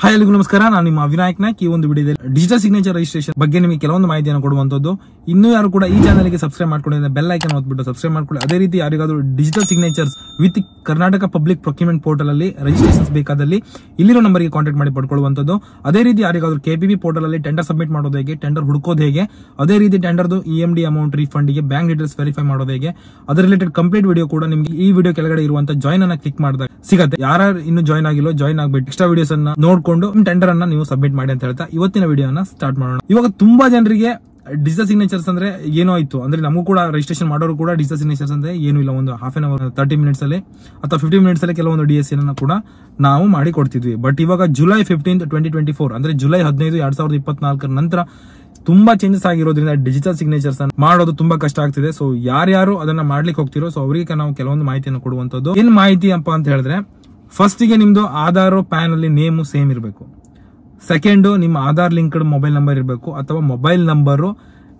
hi ಎಲ್ಲಿಗೂ ನಮಸ್ಕಾರ ನಾನು ನಿಮ್ಮ ವಿನಾಯಕ್ ನಾಯ್ಕ್ ಈ ಒಂದು ವಿಡಿಯೋದಲ್ಲಿ ಡಿಜಿಟಲ್ ಸಿಗ್ನೇಚರ್ ರಿಜಿಸ್ಟ್ರೇಷನ್ ಬಗ್ಗೆ ನಿಮಗೆ ಕೆಲವೊಂದು ಮಾಹಿತಿಯನ್ನು ಕೊಡುವಂತದ್ದು ಇನ್ನೂ ಯಾರು ಕೂಡ ಈ ಚಾನಲ್ಗೆ ಸಬ್ಸ್ಕ್ರೈಬ್ ಮಾಡ್ಕೊಂಡಿದ್ದಾರೆ ಬೆಲ್ ಐಕನ್ ಓದ್ಬಿಟ್ಟು ಸಬ್ಸ್ಕ್ರೈಬ್ ಮಾಡ್ಕೊಳ್ಳಿ ಅದೇ ರೀತಿ ಯಾರಿಗಾದರೂ digital signatures with Karnataka public procurement portal ಅಲ್ಲಿ ರಿಜಿಸ್ಟ್ರೇಷನ್ ಬೇಕಾದಲ್ಲಿ ಇಲ್ಲಿರೋ ನಂಬರ್ಗೆ ಕಾಂಟ್ಯಾಕ್ಟ್ ಮಾಡಿ ಪಡ್ಕೊಳ್ಳುವಂಥದ್ದು ಅದೇ ರೀತಿ ಯಾರಿಗಾದರೂ ಪಿ ಪೋರ್ಟಲ್ ಅಲ್ಲಿ ಟೆಂಡರ್ ಸಬ್ಮಿಟ್ ಮಾಡೋದು ಹೇಗೆ ಟೆಂಡರ್ ಹುಡುಕೋದು ಹೇಗೆ ಅದೇ ರೀತಿ ಟೆಂಡರ್ದು ಇ ಎಂ ಡಿ ಅಮೌಂಟ್ ಗೆ ಬ್ಯಾಂಕ್ ಡೀಟೇಲ್ಸ್ ವೆರಿಫೈ ಮಾಡೋದು ಹೇಗೆ ಅದರ ರಿಲೇಟೆಡ್ ಕಂಪ್ಲೀಟ್ ವಿಡಿಯೋ ಕೂಡ ನಿಮಗೆ ಈ ವಿಡಿಯೋ ಕೆಳಗಡೆ ಇರುವಂತ ಜಾಯ್ನ್ ಅನ್ನ ಕ್ಲಿಕ್ ಮಾಡಿದಾಗ ಸಿಗುತ್ತೆ ಯಾರು ಇನ್ನು ಜಾಯ್ನ್ ಆಗಿಲ್ಲ ಜಾಯ್ನ್ ಆಗ್ಬಿಟ್ಟು ಎಕ್ಸ್ಟ್ರಾ ವಿಡಿಯೋಸ್ ಅನ್ನ ನೋಡ್ಕೊಂಡು ಟೆಂಡರ್ ಅನ್ನ ನೀವು ಸಬ್ಮಿಟ್ ಮಾಡಿ ಅಂತ ಹೇಳ್ತಾ ಇವತ್ತಿನ ವಿಡಿಯೋನ ಸ್ಟಾರ್ಟ್ ಮಾಡೋಣ ಇವಾಗ ತುಂಬಾ ಜನರಿಗೆ ಡಿಜಿಟಲ್ ಸಿಗ್ನೇಚರ್ಸ್ ಅಂದ್ರೆ ಏನೋ ಆಯ್ತು ಅಂದ್ರೆ ನಮಗೂ ಕೂಡ ರಿಜಿಸ್ಟ್ರೇಷನ್ ಮಾಡೋರು ಕೂಡ ಡಿಜಿಟಲ್ ಸಿಗ್ನೇಚರ್ಸ್ ಅಂದ್ರೆ ಏನೂ ಇಲ್ಲ ಒಂದು half an hour thirty minutes ಅಲ್ಲಿ ಅಥವಾ ಫಿಫ್ಟಿ ಮಿನಿಟ್ಸ್ ಅಲ್ಲಿ ಕೆಲವೊಂದು ಡಿ ಎಸ್ ಕೂಡ ನಾವು ಮಾಡಿ ಕೊಡ್ತಿದ್ವಿ ಬಟ್ ಇವಾಗ July fifteen twenty twenty four ಅಂದ್ರೆ ಜುಲೈ ಹದಿನೈದು ಎರಡ್ ಸಾವಿರದ ಇಪ್ಪತ್ನಾಲ್ಕರ ನಂತರ ತುಂಬಾ ಚೇಂಜಸ್ ಆಗಿರೋದ್ರಿಂದ ಡಿಜಿಟಲ್ ಸಿಗ್ನೇಚರ್ಸ್ ಮಾಡೋದು ತುಂಬಾ ಕಷ್ಟ ಆಗ್ತಿದೆ ಸೊ ಯಾರ್ಯಾರು ಅದನ್ನ ಮಾಡ್ಲಿಕ್ಕೆ ಹೋಗ್ತಿರೋ ಸೊ ಅವರಿಗೆ ನಾವು ಕೆಲವೊಂದು ಮಾಹಿತಿಯನ್ನು ಕೊಡುವಂತದ್ದು ಏನ್ ಮಾಹಿತಿ ಅಪ್ಪ ಅಂತ ಹೇಳಿದ್ರೆ ಫಸ್ಟ್ ಗೆ ನಿಮ್ದು ಆಧಾರ್ ಪ್ಯಾನ್ ಅಲ್ಲಿ ನೇಮು ಸೇಮ್ ಇರಬೇಕು ಸೆಕೆಂಡು ನಿಮ್ಮ ಆಧಾರ್ ಲಿಂಕ್ಡ್ ಮೊಬೈಲ್ ನಂಬರ್ ಇರಬೇಕು ಅಥವಾ ಮೊಬೈಲ್ ನಂಬರ್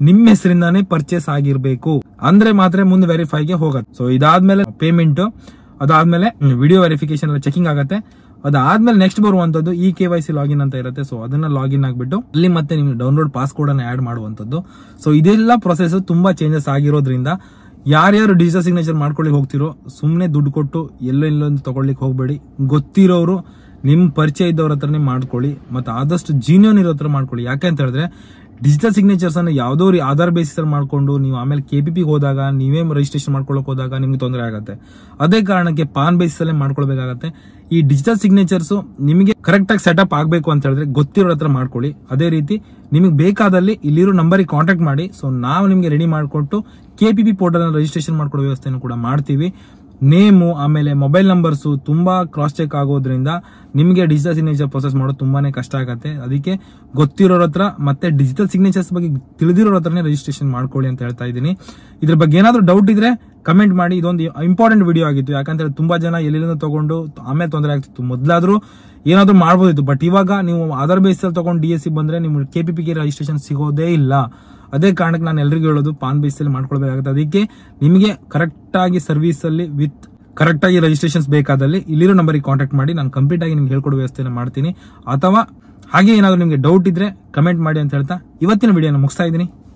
ನಿಮ್ಮ ಹೆಸರಿಂದಾನೇ ಪರ್ಚೇಸ್ ಆಗಿರ್ಬೇಕು ಅಂದ್ರೆ ಮಾತ್ರ ಮುಂದೆ ವೆರಿಫೈಗೆ ಹೋಗುತ್ತೆ ಸೊ ಇದಾದ್ಮೇಲೆ ಪೇಮೆಂಟ್ ಅದಾದ್ಮೇಲೆ ವಿಡಿಯೋ ವೆರಿಫಿಕೇಶನ್ ಎಲ್ಲ ಚೆಕಿಂಗ್ ಆಗುತ್ತೆ ಅದಾದ್ಮೇಲೆ ನೆಕ್ಸ್ಟ್ ಬರುವಂತದ್ದು ಈ ಕೆ ವೈ ಸಿ ಲಾಗಿನ್ ಅಂತ ಇರುತ್ತೆ ಸೊ ಅದನ್ನ ಲಾಗಿನ್ ಆಗಿಬಿಟ್ಟು ಅಲ್ಲಿ ಮತ್ತೆ ನಿಮ್ಗೆ ಡೌನ್ಲೋಡ್ ಪಾಸ್ಕೋಡ್ ಅನ್ನ ಆಡ್ ಮಾಡುವಂತದ್ದು ಸೊ ಇದೆಲ್ಲ ಪ್ರೊಸೆಸ್ ತುಂಬಾ ಚೇಂಜಸ್ ಆಗಿರೋದ್ರಿಂದ ಯಾರ್ಯಾರು ಡಿಜಿಟಲ್ ಸಿಗ್ನೇಚರ್ ಮಾಡ್ಕೊಳ್ಳಿಕ್ ಹೋಗ್ತಿರೋ ಸುಮ್ಮನೆ ದುಡ್ಡು ಕೊಟ್ಟು ಎಲ್ಲೆಲ್ಲೊಂದು ತಗೊಳ್ಳಿಕ್ ಹೋಗ್ಬೇಡಿ ಗೊತ್ತಿರೋರು ನಿಮ್ಮ ಪರಿಚಯ ಇದ್ದವ್ರ ಹತ್ರನೇ ಮಾಡ್ಕೊಳ್ಳಿ ಮತ್ತು ಆದಷ್ಟು ಜೀನ್ಯನ್ ಇರೋ ಹತ್ರ ಮಾಡ್ಕೊಳ್ಳಿ ಯಾಕೆ ಅಂತ ಹೇಳಿದ್ರೆ ಡಿಜಿಟಲ್ ಸಿಗ್ನೇಚರ್ಸನ್ನು ಯಾವುದೋ ರೀ ಆಧಾರ್ ಅಲ್ಲಿ ಮಾಡ್ಕೊಂಡು ನೀವು ಆಮೇಲೆ ಕೆ ಪಿ ಪಿಗೆ ಹೋದಾಗ ನೀವೇ ರಿಜಿಸ್ಟ್ರೇಷನ್ ಮಾಡ್ಕೊಳ್ಳೋಕೆ ಹೋದಾಗ ನಿಮ್ಗೆ ತೊಂದರೆ ಆಗುತ್ತೆ ಅದೇ ಕಾರಣಕ್ಕೆ ಪಾನ್ ಬೇಸಿಸಲ್ಲೇ ಮಾಡ್ಕೊಳ್ಬೇಕಾಗತ್ತೆ ಈ ಡಿಜಿಟಲ್ ಸಿಗ್ನೇಚರ್ಸು ನಿಮಗೆ ಕರೆಕ್ಟಾಗಿ ಸೆಟಪ್ ಆಗಬೇಕು ಅಂತ ಹೇಳಿದ್ರೆ ಗೊತ್ತಿರೋ ಹತ್ರ ಮಾಡ್ಕೊಳ್ಳಿ ಅದೇ ರೀತಿ ನಿಮಗೆ ಬೇಕಾದಲ್ಲಿ ಇಲ್ಲಿರೋ ನಂಬರಿಗೆ ಕಾಂಟ್ಯಾಕ್ಟ್ ಮಾಡಿ ಸೊ ನಾವು ನಿಮಗೆ ರೆಡಿ ಮಾಡಿಕೊಟ್ಟು K P P portal registration ಮಾಡ್ಕೊಳ್ಳೋ ವ್ಯವಸ್ಥೆಯನ್ನು ಕೂಡ ಮಾಡ್ತೀವಿ ನೇಮು ಆಮೇಲೆ ಮೊಬೈಲ್ ನಂಬರ್ಸು ತುಂಬ ಕ್ರಾಸ್ ಚೆಕ್ ಆಗೋದ್ರಿಂದ ನಿಮಗೆ ಡಿಜಿಟಲ್ ಸಿಗ್ನೇಚರ್ ಪ್ರೊಸೆಸ್ ಮಾಡೋದು ತುಂಬಾ ಕಷ್ಟ ಆಗುತ್ತೆ ಅದಕ್ಕೆ ಗೊತ್ತಿರೋರ ಹತ್ರ ಮತ್ತೆ ಡಿಜಿಟಲ್ ಸಿಗ್ನೇಚರ್ಸ್ ಬಗ್ಗೆ ತಿಳಿದಿರೋರ ಹತ್ರನೇ ರಿಜಿಸ್ಟ್ರೇಷನ್ ಮಾಡ್ಕೊಳ್ಳಿ ಅಂತ ಹೇಳ್ತಾ ಇದ್ದೀನಿ ಇದ್ರ ಬಗ್ಗೆ ಏನಾದರೂ ಡೌಟ್ ಇದ್ರೆ ಕಮೆಂಟ್ ಮಾಡಿ ಇದೊಂದು ಇಂಪಾರ್ಟೆಂಟ್ ವಿಡಿಯೋ ಆಗಿತ್ತು ಯಾಕಂದ್ರೆ ತುಂಬಾ ಜನ ಎಲ್ಲಿಂದ ತಗೊಂಡು ಆಮೇಲೆ ತೊಂದರೆ ಆಗ್ತಿತ್ತು ಮೊದಲಾದ್ರೂ ಏನಾದರೂ ಮಾಡ್ಬೋದಿತ್ತು ಬಟ್ ಇವಾಗ ನೀವು ಆಧಾರ್ ಬೇಸಲ್ಲಿ ತಗೊಂಡು ಡಿ ಎಸ್ ಸಿ ಬಂದ್ರೆ ನಿಮ್ಗೆ ಕೆ ಪಿ ಪಿ ರಿಜಿಸ್ಟ್ರೇಷನ್ ಸಿಗೋದೇ ಇಲ್ಲ ಅದೇ ಕಾರಣಕ್ಕೆ ನಾನು ಎಲ್ರಿಗೂ ಹೇಳೋದು ಪಾನ್ ಬೇಸಲ್ಲಿ ಮಾಡ್ಕೊಳ್ಬೇಕಾಗುತ್ತೆ ಅದಕ್ಕೆ ನಿಮಗೆ ಕರೆಕ್ಟಾಗಿ ಅಲ್ಲಿ ವಿತ್ ಕರೆಕ್ಟಾಗಿ ರಿಜಿಸ್ಟ್ರೇಷನ್ಸ್ ಬೇಕಾದಲ್ಲಿ ಇಲ್ಲಿರೋ ನಂಬರಿಗೆ ಕಾಂಟ್ಯಾಕ್ಟ್ ಮಾಡಿ ನಾನು ಕಂಪ್ಲೀಟ್ ಆಗಿ ನಿಮ್ಗೆ ಹೇಳ್ಕೊಡೋ ವ್ಯವಸ್ಥೆಯನ್ನು ಮಾಡ್ತೀನಿ ಅಥವಾ ಹಾಗೆ ಏನಾದರೂ ನಿಮಗೆ ಡೌಟ್ ಇದ್ರೆ ಕಮೆಂಟ್ ಮಾಡಿ ಅಂತ ಹೇಳ್ತಾ ಇವತ್ತಿನ ವಿಡಿಯೋನ ಮುಗಿಸ್ತಾ ಇದ್ದೀನಿ